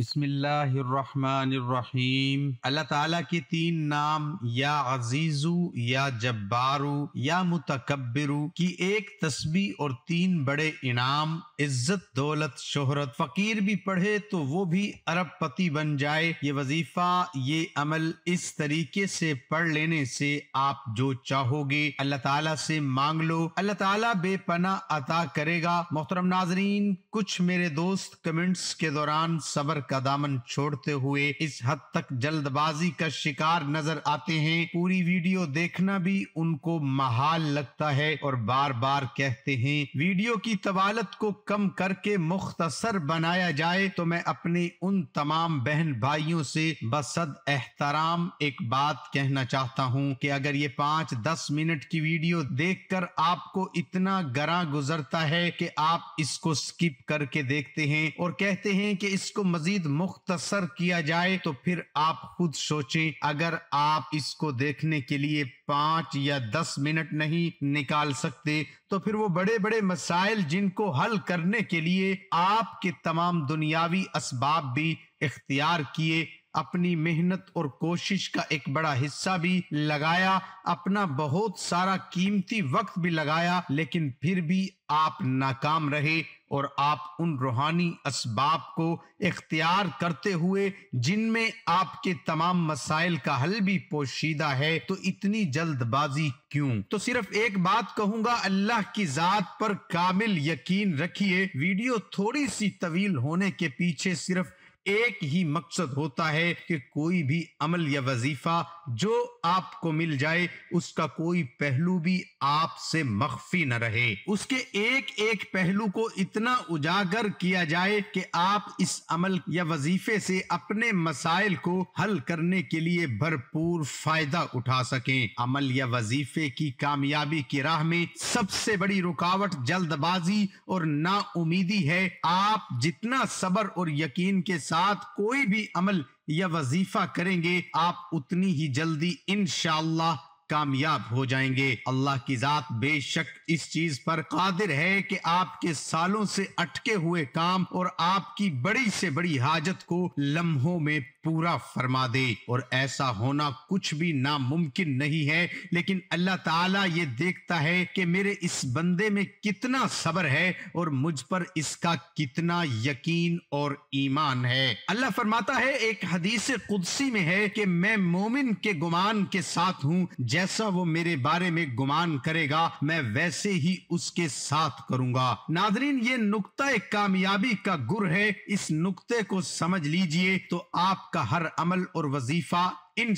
बिस्मिल्लाहिर्रहमानिर्रहीम अल्लाह ताला के तीन नाम या अजीजु या जब्बारू या मुतकबरु की एक तस्बी और तीन बड़े इनाम इज्जत दौलत शोहरत फकीर भी पढ़े तो वो भी अरब पति बन जाए ये वजीफा ये अमल इस तरीके से पढ़ लेने से आप जो चाहोगे अल्लाह ताला से मांग लो अल्लाह ताला बेपना अता करेगा मोहतरम नाजरीन कुछ मेरे दोस्त कमेंट्स के दौरान सबर का दामन छोड़ते हुए इस हद तक जल्दबाजी का शिकार नजर आते हैं पूरी वीडियो देखना भी उनको महाल लगता है और बार बार कहते हैं वीडियो की तवालत को कम करके मुख्तसर बनाया जाए तो मैं अपने उन तमाम बहन भाइयों से बसद एहतराम एक बात कहना चाहता हूँ कि अगर ये पाँच दस मिनट की वीडियो देख कर आपको इतना गरा गुजरता है कि आप इसको स्किप करके देखते हैं और कहते हैं कि इसको मजीद मुख्तसर किया जाए तो फिर आप खुद सोचें अगर आप इसको देखने के लिए पाँच या दस मिनट नहीं निकाल सकते तो फिर वो बड़े बड़े मसाइल जिनको हल करने के लिए आपके तमाम दुनियावी इसबाब भी इख्तियार किए अपनी मेहनत और कोशिश का एक बड़ा हिस्सा भी लगाया अपना बहुत सारा कीमती वक्त भी लगाया लेकिन फिर भी आप नाकाम रहे और आप उन रूहानी इसबाब को इख्तियार करते हुए जिनमें आपके तमाम मसाइल का हल भी पोशीदा है तो इतनी जल्दबाजी क्यों तो सिर्फ एक बात कहूंगा अल्लाह की जात पर कामिल यकीन रखिए वीडियो थोड़ी सी तवील होने के पीछे सिर्फ एक ही मकसद होता है कि कोई भी अमल या वजीफा जो आपको मिल जाए उसका कोई पहलू भी आपसे मख्फी न रहे उसके एक एक पहलू को इतना उजागर किया जाए कि आप इस अमल या वजीफे से अपने मसाइल को हल करने के लिए भरपूर फायदा उठा सकें अमल या वजीफे की कामयाबी की राह में सबसे बड़ी रुकावट जल्दबाजी और नाउमीदी है आप जितना सबर और यकीन के साथ कोई भी अमल या वजीफा करेंगे आप उतनी ही जल्दी इन कामयाब हो जाएंगे अल्लाह की जात बेशक इस चीज पर कादिर है कि आपके सालों से अटके हुए काम और आपकी बड़ी से बड़ी हाजत को लम्हों में पूरा फरमा दे और ऐसा होना कुछ भी नामुमकिन नहीं है लेकिन अल्लाह ताला ये देखता है कि मेरे इस बंदे में कितना सबर है और मुझ पर इसका कितना यकीन और ईमान है अल्लाह फरमाता है एक हदीस कुदसी में है कि मैं मोमिन के गुमान के साथ हूँ जैसा वो मेरे बारे में गुमान करेगा मैं वैसे ही उसके साथ करूंगा नादरीन ये नुकता कामयाबी का गुर है इस नुकते को समझ लीजिए तो आप आपका हर अमल और वजीफा इन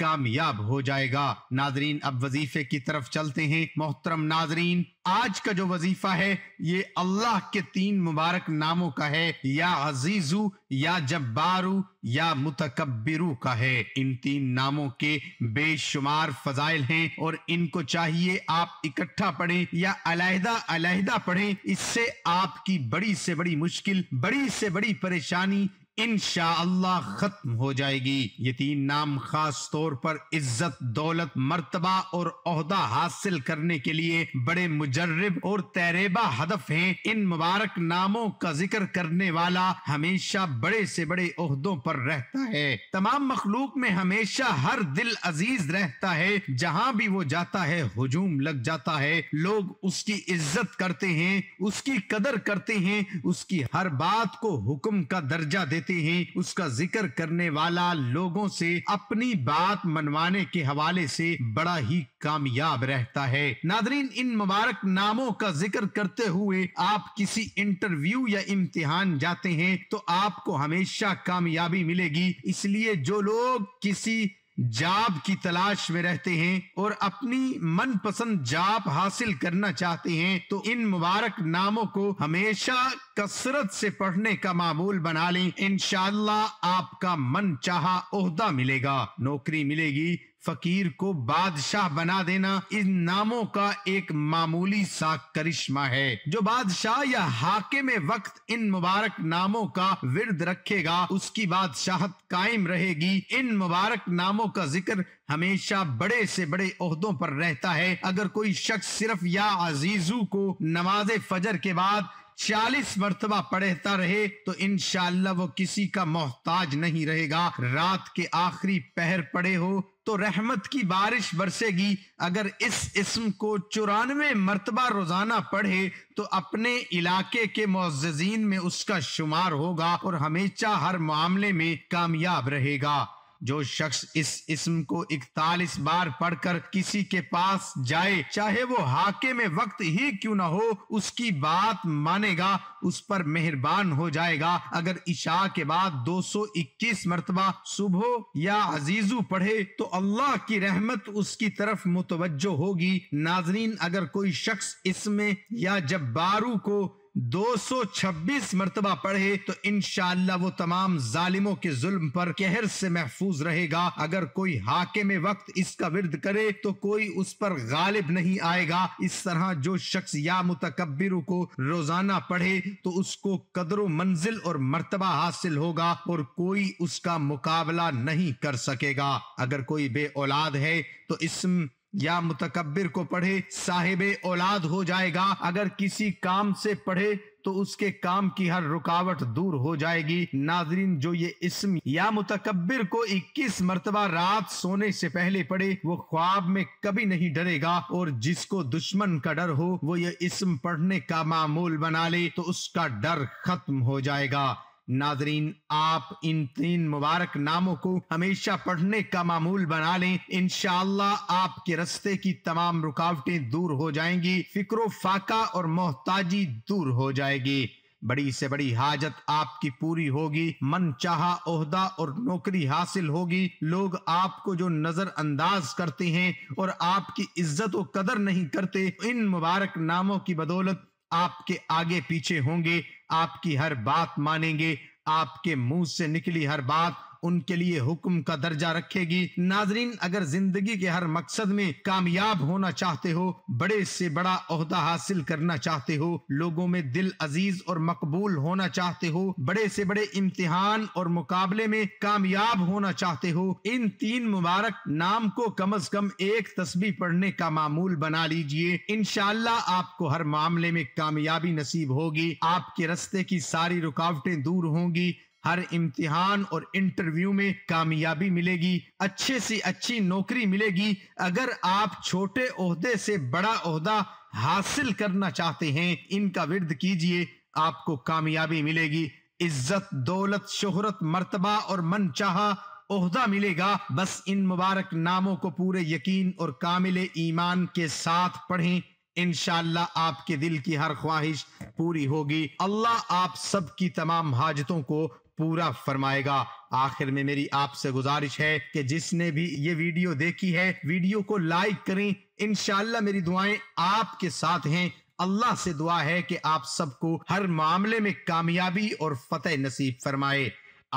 कामयाब हो जाएगा नाजरीन अब वजीफे की तरफ चलते हैं मोहतरम नाजरीन आज का जो वजीफा है ये अल्लाह के तीन मुबारक नामों का है या अजीजू या जब्बारू या मुतकबरू का है इन तीन नामों के बेशुमार फजाइल हैं और इनको चाहिए आप इकट्ठा पढ़ें या अलहदा अलहदा पढ़ें इससे आपकी बड़ी से बड़ी मुश्किल बड़ी से बड़ी परेशानी इनशा खत्म हो जाएगी ये तीन नाम खास तौर पर इज्जत दौलत मर्तबा और अहदा हासिल करने के लिए बड़े मुजर्रब और तैरेबा हदफ हैं इन मुबारक नामों का जिक्र करने वाला हमेशा बड़े से बड़े अहदों पर रहता है तमाम मखलूक में हमेशा हर दिल अजीज रहता है जहाँ भी वो जाता है हजूम लग जाता है लोग उसकी इज्जत करते हैं उसकी कदर करते हैं उसकी हर बात को हुक्म का दर्जा देते करते हैं उसका जिक्र करने वाला लोगों से अपनी बात मनवाने के हवाले से बड़ा ही कामयाब रहता है नादरीन इन मुबारक नामों का जिक्र करते हुए आप किसी इंटरव्यू या इम्तिहान जाते हैं तो आपको हमेशा कामयाबी मिलेगी इसलिए जो लोग किसी जाप की तलाश में रहते हैं और अपनी मनपसंद जाप हासिल करना चाहते हैं तो इन मुबारक नामों को हमेशा कसरत से पढ़ने का मामूल बना लें इनशाला आपका मन चाहदा मिलेगा नौकरी मिलेगी फकीर को बादशाह बना देना इन नामों का एक मामूली सा करिश्मा है जो बादशाह या हाके में वक्त इन मुबारक नामों का विरद रखेगा उसकी बादशाहत कायम रहेगी इन मुबारक नामों का जिक्र हमेशा बड़े से बड़े ओहदों पर रहता है अगर कोई शख्स सिर्फ या अजीजू को नमाज फजर के बाद चालीस मरतबा पढ़ता रहे तो इन वो किसी का मोहताज नहीं रहेगा रात के आखिरी पहर पड़े हो तो रहमत की बारिश बरसेगी अगर इस इसम को चौरानवे मरतबा रोजाना पढ़े तो अपने इलाके के मोजीन में उसका शुमार होगा और हमेशा हर मामले में कामयाब रहेगा जो शख्स इस इसम को इकतालीस बार पढ़कर किसी के पास जाए चाहे वो हाके में वक्त ही क्यों ना हो उसकी बात मानेगा उस पर मेहरबान हो जाएगा अगर इशा के बाद 221 मरतबा सुबह या अजीजू पढ़े तो अल्लाह की रहमत उसकी तरफ मुतवजो होगी नाजरीन अगर कोई शख्स इसमें या जब बारू को 226 मरतबा पढ़े तो इनशाला वो तमाम जालिमों के जुल्म पर कहर से महफूज रहेगा अगर कोई हाके में वक्त इसका विरद करे तो कोई उस पर गालिब नहीं आएगा इस तरह जो शख्स या मुतकबिर को रोजाना पढ़े तो उसको कदर मंजिल और मरतबा हासिल होगा और कोई उसका मुकाबला नहीं कर सकेगा अगर कोई बे औलाद है तो इसम या मुतकबिर को पढ़े साहिब औलाद हो जाएगा अगर किसी काम से पढ़े तो उसके काम की हर रुकावट दूर हो जाएगी नाजरीन जो ये इसम या मुतकबिर को 21 मरतबा रात सोने से पहले पढ़े वो ख्वाब में कभी नहीं डरेगा और जिसको दुश्मन का डर हो वो ये इसम पढ़ने का मामूल बना ले तो उसका डर खत्म हो जाएगा नाजरीन आप इन तीन मुबारक नामों को हमेशा पढ़ने का मामूल बना लें इनशाला आपके रस्ते की तमाम रुकावटें दूर हो जाएंगी फिक्रो फाका और मोहताजी दूर हो जाएगी बड़ी से बड़ी हाजत आपकी पूरी होगी मन चाहदा ओहदा और नौकरी हासिल होगी लोग आपको जो नजरअंदाज करते हैं और आपकी इज्जत व कदर नहीं करते इन मुबारक नामों की बदौलत आपके आगे पीछे होंगे आपकी हर बात मानेंगे आपके मुंह से निकली हर बात उनके लिए हुक्म का दर्जा रखेगी नाजरीन अगर जिंदगी के हर मकसद में कामयाब होना चाहते हो बड़े से बड़ा अहदा हासिल करना चाहते हो लोगों में दिल अजीज और मकबूल होना चाहते हो बड़े से बड़े इम्तिहान और मुकाबले में कामयाब होना चाहते हो इन तीन मुबारक नाम को कम अज कम एक तस्वीर पढ़ने का मामूल बना लीजिए इनशाला आपको हर मामले में कामयाबी नसीब होगी आपके रस्ते की सारी रुकावटें दूर होंगी हर इम्तिहान और इंटरव्यू में कामयाबी मिलेगी अच्छे से अच्छी नौकरी मिलेगी अगर आप छोटे ओहदे से बड़ा ओहदा हासिल करना चाहते हैं इनका विरद कीजिए आपको कामयाबी मिलेगी इज्जत दौलत शोहरत मर्तबा और मन चाह ओहदा मिलेगा बस इन मुबारक नामों को पूरे यकीन और कामिल ईमान के साथ पढ़ें इनशाला आपके दिल की हर ख्वाहिश पूरी होगी अल्लाह आप सबकी तमाम हाजतों को पूरा फरमाएगा आखिर में मेरी आपसे गुजारिश है कि जिसने भी ये वीडियो देखी है वीडियो को लाइक करें इनशाला मेरी दुआएं आपके साथ हैं अल्लाह से दुआ है कि आप सबको हर मामले में कामयाबी और फतेह नसीब फरमाए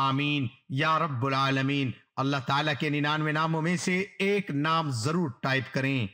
आमीन या रब्बुल आलमीन अल्लाह ताला के निन्यानवे नामों में से एक नाम जरूर टाइप करें